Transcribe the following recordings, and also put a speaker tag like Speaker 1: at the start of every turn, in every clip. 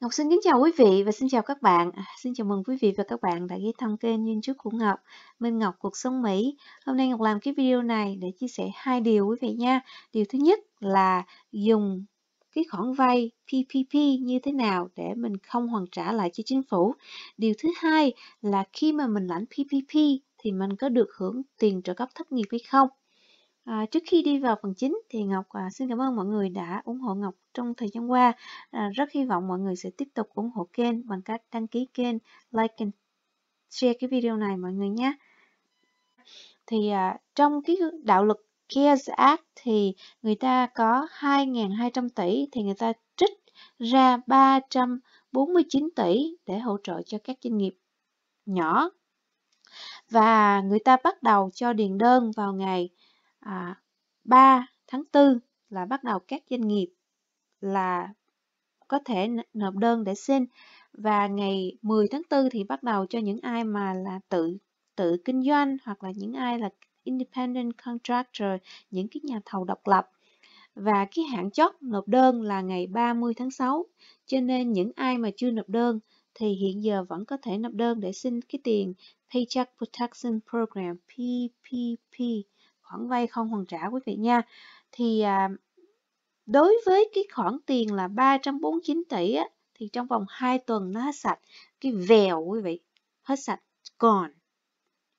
Speaker 1: Ngọc xin kính chào quý vị và xin chào các bạn. À, xin chào mừng quý vị và các bạn đã ghé thăm kênh YouTube của Ngọc, Minh Ngọc Cuộc Sống Mỹ. Hôm nay Ngọc làm cái video này để chia sẻ hai điều quý vị nha. Điều thứ nhất là dùng cái khoản vay PPP như thế nào để mình không hoàn trả lại cho chính phủ. Điều thứ hai là khi mà mình lãnh PPP thì mình có được hưởng tiền trợ cấp thất nghiệp hay không. À, trước khi đi vào phần chính thì Ngọc à, xin cảm ơn mọi người đã ủng hộ Ngọc trong thời gian qua. À, rất hy vọng mọi người sẽ tiếp tục ủng hộ kênh bằng cách đăng ký kênh, like and share cái video này mọi người nhé. Thì à, trong cái đạo luật CARES Act thì người ta có 2.200 tỷ thì người ta trích ra 349 tỷ để hỗ trợ cho các doanh nghiệp nhỏ. Và người ta bắt đầu cho điền đơn vào ngày à, 3 tháng 4 là bắt đầu các doanh nghiệp là có thể nộp đơn để xin và ngày 10 tháng 4 thì bắt đầu cho những ai mà là tự tự kinh doanh hoặc là những ai là independent contractor, những cái nhà thầu độc lập. Và cái hạn chót nộp đơn là ngày 30 tháng 6. Cho nên những ai mà chưa nộp đơn thì hiện giờ vẫn có thể nộp đơn để xin cái tiền Paycheck Protection Program PPP khoản vay không hoàn trả quý vị nha thì à, đối với cái khoản tiền là 349 tỷ á, thì trong vòng 2 tuần nó hết sạch cái vèo quý vị hết sạch gone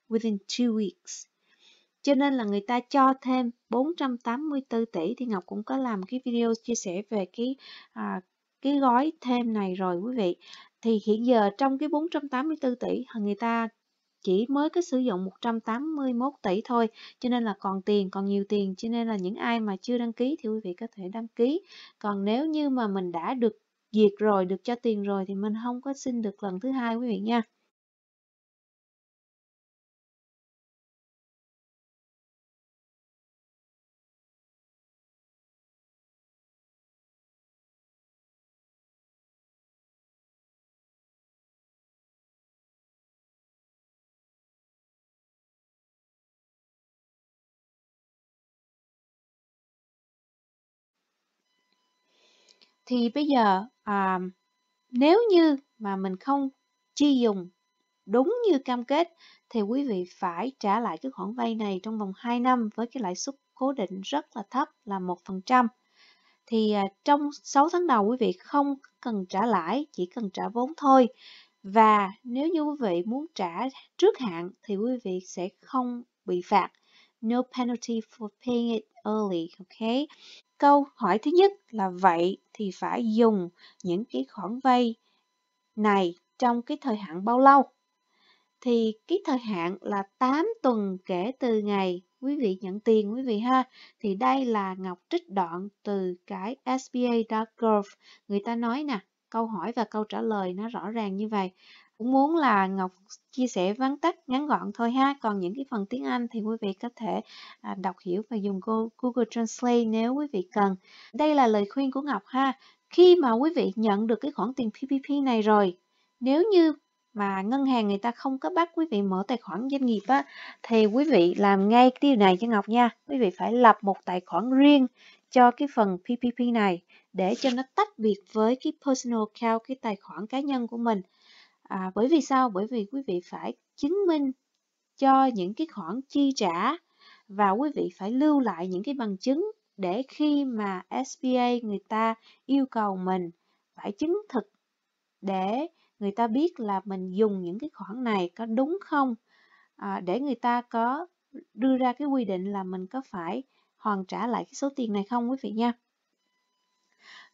Speaker 1: within 2 weeks cho nên là người ta cho thêm 484 tỷ thì Ngọc cũng có làm cái video chia sẻ về cái à, cái gói thêm này rồi quý vị thì hiện giờ trong cái 484 tỷ người ta chỉ mới có sử dụng 181 tỷ thôi cho nên là còn tiền còn nhiều tiền cho nên là những ai mà chưa đăng ký thì quý vị có thể đăng ký còn nếu như mà mình đã được duyệt rồi được cho tiền rồi thì mình không có xin được lần thứ hai quý vị nha thì bây giờ à, nếu như mà mình không chi dùng đúng như cam kết thì quý vị phải trả lại cái khoản vay này trong vòng 2 năm với cái lãi suất cố định rất là thấp là 1%. Thì à, trong 6 tháng đầu quý vị không cần trả lãi, chỉ cần trả vốn thôi. Và nếu như quý vị muốn trả trước hạn thì quý vị sẽ không bị phạt. No penalty for paying it early, ok? Câu hỏi thứ nhất là vậy thì phải dùng những cái khoản vay này trong cái thời hạn bao lâu? Thì cái thời hạn là 8 tuần kể từ ngày quý vị nhận tiền quý vị ha. Thì đây là Ngọc trích đoạn từ cái SBA.gov. Người ta nói nè, câu hỏi và câu trả lời nó rõ ràng như vậy cũng muốn là Ngọc chia sẻ vắn tắt ngắn gọn thôi ha. Còn những cái phần tiếng Anh thì quý vị có thể à, đọc hiểu và dùng Google Translate nếu quý vị cần. Đây là lời khuyên của Ngọc ha. Khi mà quý vị nhận được cái khoản tiền PPP này rồi, nếu như mà ngân hàng người ta không có bắt quý vị mở tài khoản doanh nghiệp á, thì quý vị làm ngay cái điều này cho Ngọc nha. Quý vị phải lập một tài khoản riêng cho cái phần PPP này để cho nó tách biệt với cái personal account, cái tài khoản cá nhân của mình à, bởi vì sao bởi vì quý vị phải chứng minh cho những cái khoản chi trả và quý vị phải lưu lại những cái bằng chứng để khi mà SBA người ta yêu cầu mình phải chứng thực để người ta biết là mình dùng những cái khoản này có đúng không à, để người ta có đưa ra cái quy định là mình có phải hoàn trả lại cái số tiền này không quý vị nha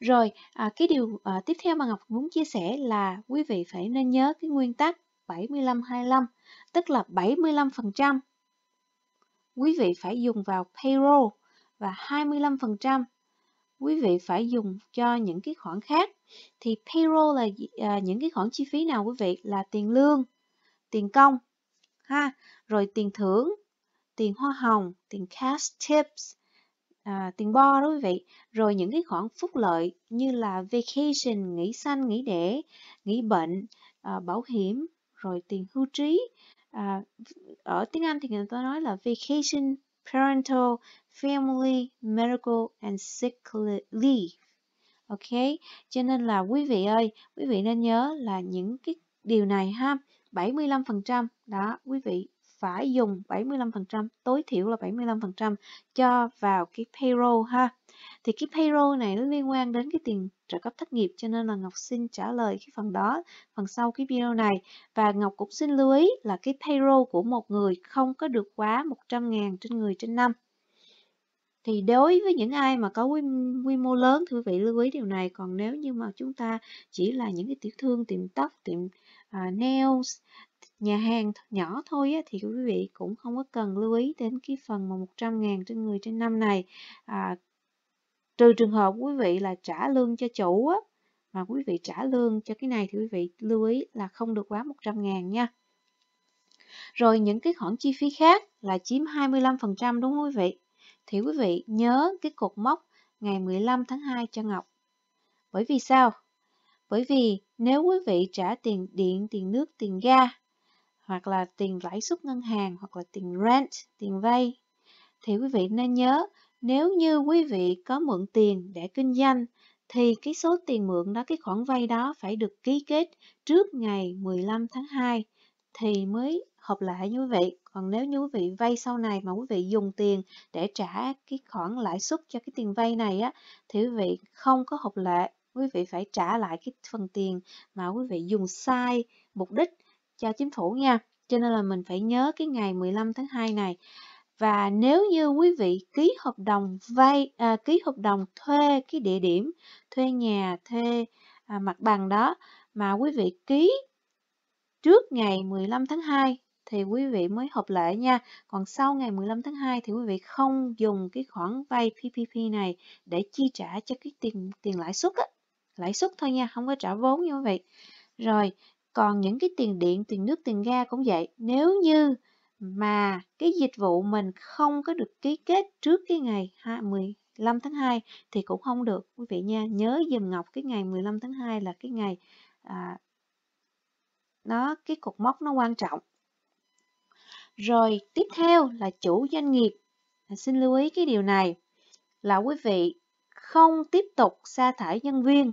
Speaker 1: rồi, à, cái điều à, tiếp theo mà Ngọc muốn chia sẻ là quý vị phải nên nhớ cái nguyên tắc 75-25, tức là 75% quý vị phải dùng vào payroll và 25% quý vị phải dùng cho những cái khoản khác. Thì payroll là à, những cái khoản chi phí nào quý vị? Là tiền lương, tiền công, ha, rồi tiền thưởng, tiền hoa hồng, tiền cash tips, à, tiền bo đó quý vị rồi những cái khoản phúc lợi như là vacation nghỉ sanh nghỉ đẻ nghỉ bệnh à, bảo hiểm rồi tiền hưu trí à, ở tiếng Anh thì người ta nói là vacation parental family medical and sick leave ok cho nên là quý vị ơi quý vị nên nhớ là những cái điều này ha 75% đó quý vị phải dùng 75% tối thiểu là 75% cho vào cái payroll ha thì cái payroll này nó liên quan đến cái tiền trợ cấp thất nghiệp cho nên là Ngọc xin trả lời cái phần đó phần sau cái video này và Ngọc cũng xin lưu ý là cái payroll của một người không có được quá 100.000 trên người trên năm thì đối với những ai mà có quy, quy mô lớn thưa vị lưu ý điều này còn nếu như mà chúng ta chỉ là những cái tiểu thương tiệm tóc tiệm uh, nails nhà hàng nhỏ thôi thì quý vị cũng không có cần lưu ý đến cái phần mà 100 ngàn trên người trên năm này à, trừ trường hợp quý vị là trả lương cho chủ á, mà quý vị trả lương cho cái này thì quý vị lưu ý là không được quá 100 ngàn nha rồi những cái khoản chi phí khác là chiếm 25% đúng không quý vị thì quý vị nhớ cái cột mốc ngày 15 tháng 2 cho Ngọc bởi vì sao bởi vì nếu quý vị trả tiền điện tiền nước tiền ga hoặc là tiền lãi suất ngân hàng hoặc là tiền rent, tiền vay. Thì quý vị nên nhớ nếu như quý vị có mượn tiền để kinh doanh thì cái số tiền mượn đó, cái khoản vay đó phải được ký kết trước ngày 15 tháng 2 thì mới hợp lệ như quý vị. Còn nếu như quý vị vay sau này mà quý vị dùng tiền để trả cái khoản lãi suất cho cái tiền vay này á, thì quý vị không có hợp lệ. Quý vị phải trả lại cái phần tiền mà quý vị dùng sai mục đích cho chính phủ nha. Cho nên là mình phải nhớ cái ngày 15 tháng 2 này. Và nếu như quý vị ký hợp đồng vay à, ký hợp đồng thuê cái địa điểm, thuê nhà, thuê à, mặt bằng đó mà quý vị ký trước ngày 15 tháng 2 thì quý vị mới hợp lệ nha. Còn sau ngày 15 tháng 2 thì quý vị không dùng cái khoản vay PPP này để chi trả cho cái tiền tiền lãi suất á. Lãi suất thôi nha, không có trả vốn như vậy. Rồi, còn những cái tiền điện, tiền nước, tiền ga cũng vậy. Nếu như mà cái dịch vụ mình không có được ký kết trước cái ngày 15 tháng 2 thì cũng không được quý vị nha. Nhớ dùm Ngọc cái ngày 15 tháng 2 là cái ngày à, nó cái cột mốc nó quan trọng. Rồi tiếp theo là chủ doanh nghiệp. À, xin lưu ý cái điều này là quý vị không tiếp tục sa thải nhân viên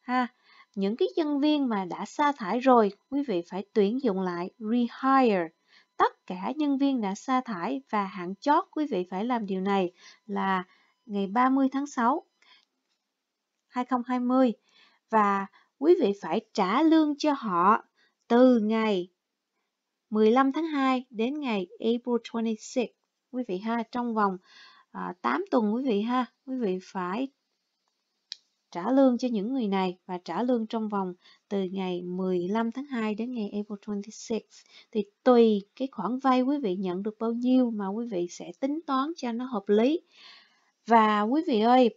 Speaker 1: ha những cái nhân viên mà đã sa thải rồi, quý vị phải tuyển dụng lại rehire. Tất cả nhân viên đã sa thải và hạn chót quý vị phải làm điều này là ngày 30 tháng 6 2020 và quý vị phải trả lương cho họ từ ngày 15 tháng 2 đến ngày April 26 quý vị ha trong vòng 8 à, tuần quý vị ha quý vị phải trả lương cho những người này và trả lương trong vòng từ ngày 15 tháng 2 đến ngày April 26 thì tùy cái khoản vay quý vị nhận được bao nhiêu mà quý vị sẽ tính toán cho nó hợp lý. Và quý vị ơi,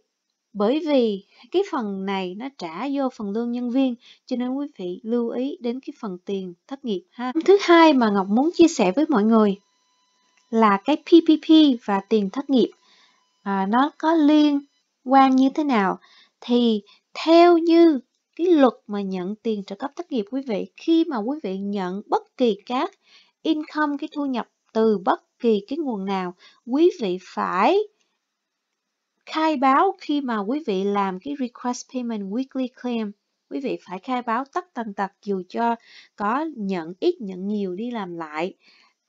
Speaker 1: bởi vì cái phần này nó trả vô phần lương nhân viên cho nên quý vị lưu ý đến cái phần tiền thất nghiệp ha. Thứ hai mà Ngọc muốn chia sẻ với mọi người là cái PPP và tiền thất nghiệp. À, nó có liên quan như thế nào? thì theo như cái luật mà nhận tiền trợ cấp thất nghiệp quý vị khi mà quý vị nhận bất kỳ các income cái thu nhập từ bất kỳ cái nguồn nào quý vị phải khai báo khi mà quý vị làm cái request payment weekly claim quý vị phải khai báo tất tần tật dù cho có nhận ít nhận nhiều đi làm lại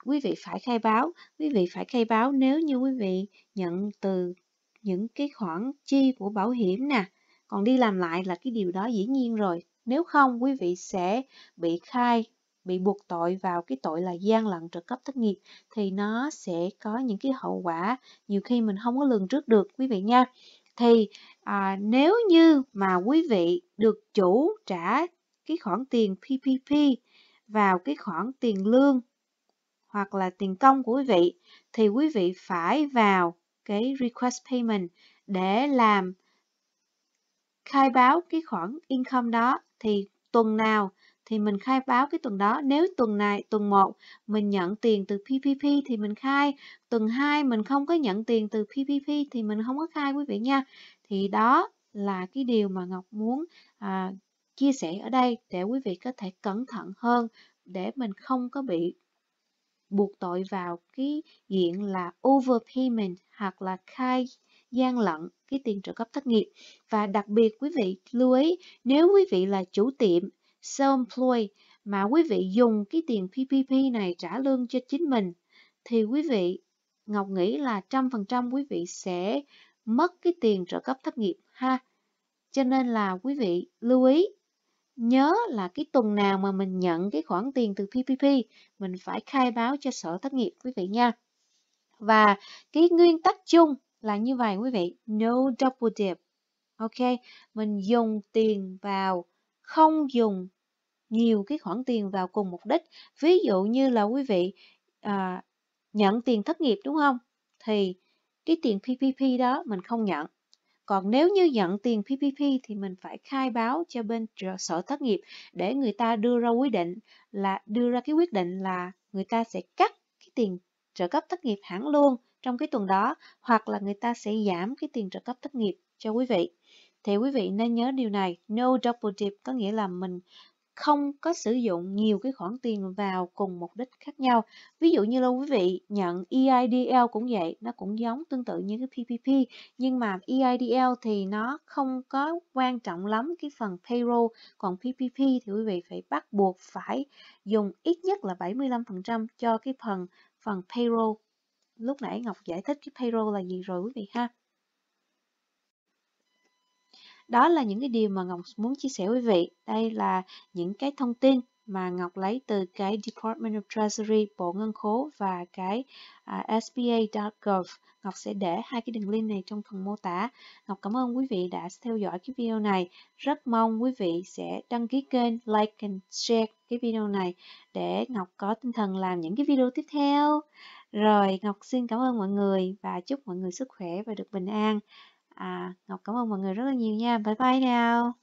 Speaker 1: quý vị phải khai báo quý vị phải khai báo nếu như quý vị nhận từ những cái khoản chi của bảo hiểm nè còn đi làm lại là cái điều đó dĩ nhiên rồi nếu không quý vị sẽ bị khai bị buộc tội vào cái tội là gian lận trợ cấp thất nghiệp thì nó sẽ có những cái hậu quả nhiều khi mình không có lường trước được quý vị nha thì à, nếu như mà quý vị được chủ trả cái khoản tiền PPP vào cái khoản tiền lương hoặc là tiền công của quý vị thì quý vị phải vào cái request payment để làm khai báo cái khoản income đó thì tuần nào thì mình khai báo cái tuần đó. Nếu tuần này, tuần 1 mình nhận tiền từ PPP thì mình khai, tuần 2 mình không có nhận tiền từ PPP thì mình không có khai quý vị nha. Thì đó là cái điều mà Ngọc muốn à, chia sẻ ở đây để quý vị có thể cẩn thận hơn để mình không có bị buộc tội vào cái diện là overpayment hoặc là khai gian lận cái tiền trợ cấp thất nghiệp. Và đặc biệt quý vị lưu ý, nếu quý vị là chủ tiệm, self-employed, mà quý vị dùng cái tiền PPP này trả lương cho chính mình, thì quý vị, Ngọc nghĩ là trăm phần trăm quý vị sẽ mất cái tiền trợ cấp thất nghiệp ha. Cho nên là quý vị lưu ý, nhớ là cái tuần nào mà mình nhận cái khoản tiền từ PPP, mình phải khai báo cho sở thất nghiệp quý vị nha. Và cái nguyên tắc chung là như vậy quý vị. No double dip. Ok, mình dùng tiền vào, không dùng nhiều cái khoản tiền vào cùng mục đích. Ví dụ như là quý vị à, nhận tiền thất nghiệp đúng không? Thì cái tiền PPP đó mình không nhận. Còn nếu như nhận tiền PPP thì mình phải khai báo cho bên sở thất nghiệp để người ta đưa ra quyết định là đưa ra cái quyết định là người ta sẽ cắt cái tiền trợ cấp thất nghiệp hẳn luôn trong cái tuần đó hoặc là người ta sẽ giảm cái tiền trợ cấp thất nghiệp cho quý vị. Thì quý vị nên nhớ điều này, no double dip có nghĩa là mình không có sử dụng nhiều cái khoản tiền vào cùng mục đích khác nhau. Ví dụ như là quý vị nhận EIDL cũng vậy, nó cũng giống tương tự như cái PPP, nhưng mà EIDL thì nó không có quan trọng lắm cái phần payroll, còn PPP thì quý vị phải bắt buộc phải dùng ít nhất là 75% cho cái phần phần payroll lúc nãy Ngọc giải thích cái payroll là gì rồi quý vị ha đó là những cái điều mà Ngọc muốn chia sẻ với vị. Đây là những cái thông tin mà Ngọc lấy từ cái Department of Treasury, Bộ Ngân khố và cái uh, à, sba.gov. Ngọc sẽ để hai cái đường link này trong phần mô tả. Ngọc cảm ơn quý vị đã theo dõi cái video này. Rất mong quý vị sẽ đăng ký kênh, like and share cái video này để Ngọc có tinh thần làm những cái video tiếp theo. Rồi, Ngọc xin cảm ơn mọi người và chúc mọi người sức khỏe và được bình an. À, Ngọc cảm ơn mọi người rất là nhiều nha. Bye bye nào.